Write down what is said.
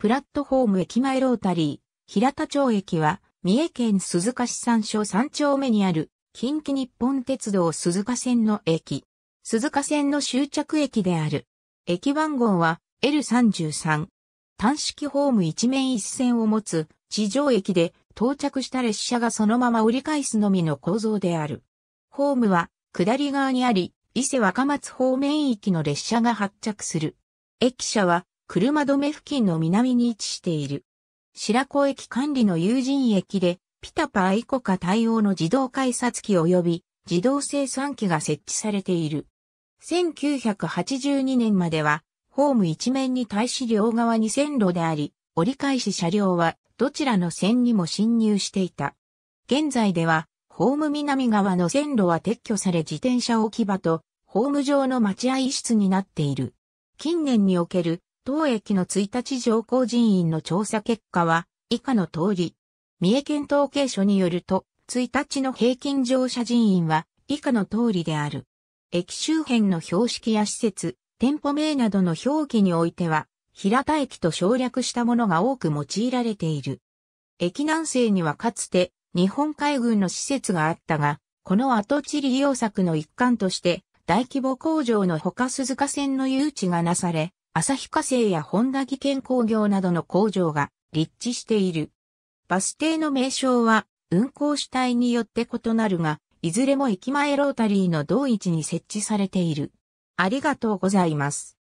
プラットホーム駅前ロータリー、平田町駅は、三重県鈴鹿市山所三丁目にある、近畿日本鉄道鈴鹿線の駅。鈴鹿線の終着駅である。駅番号は L33。単式ホーム一面一線を持つ地上駅で到着した列車がそのまま折り返すのみの構造である。ホームは下り側にあり、伊勢若松方面行きの列車が発着する。駅舎は車止め付近の南に位置している。白子駅管理の有人駅で、ピタパイコカ対応の自動改札機及び自動生産機が設置されている。1982年までは、ホーム一面に対し両側に線路であり、折り返し車両はどちらの線にも侵入していた。現在では、ホーム南側の線路は撤去され自転車置き場と、ホーム上の待合室になっている。近年における当駅の1日乗降人員の調査結果は、以下の通り。三重県統計所によると、1日の平均乗車人員は、以下の通りである。駅周辺の標識や施設、店舗名などの表記においては、平田駅と省略したものが多く用いられている。駅南西にはかつて、日本海軍の施設があったが、この跡地利用策の一環として、大規模工場のほか鈴鹿線の誘致がなされ、旭化成や本田技研工業などの工場が立地している。バス停の名称は運行主体によって異なるが、いずれも駅前ロータリーの同位置に設置されている。ありがとうございます。